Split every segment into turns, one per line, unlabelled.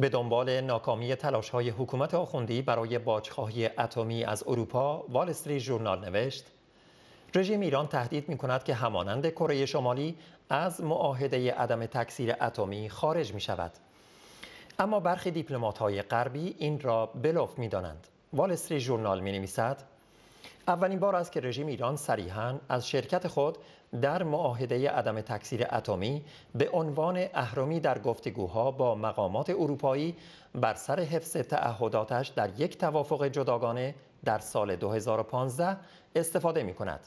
به دنبال ناکامی تلاش های حکومت آخوندی برای باجخواهی اتمی از اروپا، وال جورنال نوشت رژیم ایران تهدید می کند که همانند کره شمالی از معاهده عدم تکثیر اتمی خارج می شود. اما برخی دیپلمات های غربی این را بلوف می دانند. وال جورنال ژورنال می نویسد اولین بار است که رژیم ایران صریحا از شرکت خود در معاهده عدم تکثیر اتمی به عنوان اهرمی در گفتگوها با مقامات اروپایی بر سر حفظ تعهداتش در یک توافق جداگانه در سال 2015 استفاده می کند.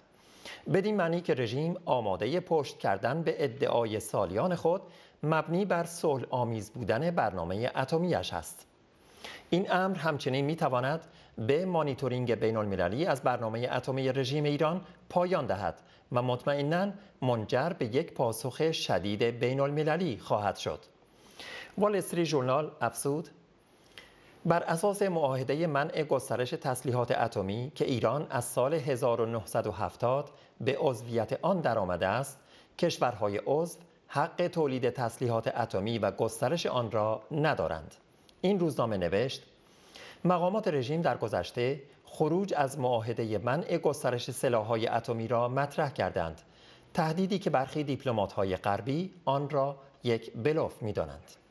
بدین معنی که رژیم آماده پشت کردن به ادعای سالیان خود مبنی بر صلح آمیز بودن برنامه اتمیش است. این امر همچنین می تواند به مانیتورینگ بین المللی از برنامه اتمی رژیم ایران پایان دهد و مطمئنا منجر به یک پاسخ شدید بین المللی خواهد شد. وال استری ژورنال افزود بر اساس معاهده منع گسترش تسلیحات اتمی که ایران از سال 1970 به عضویت آن درآمده است، کشورهای عضو حق تولید تسلیحات اتمی و گسترش آن را ندارند. این روزنامه نوشت مقامات رژیم در گذشته خروج از معاهده منع گسترش سلاحهای اتمی را مطرح کردند تهدیدی که برخی دیپلمات‌های غربی آن را یک بلوف می‌دانند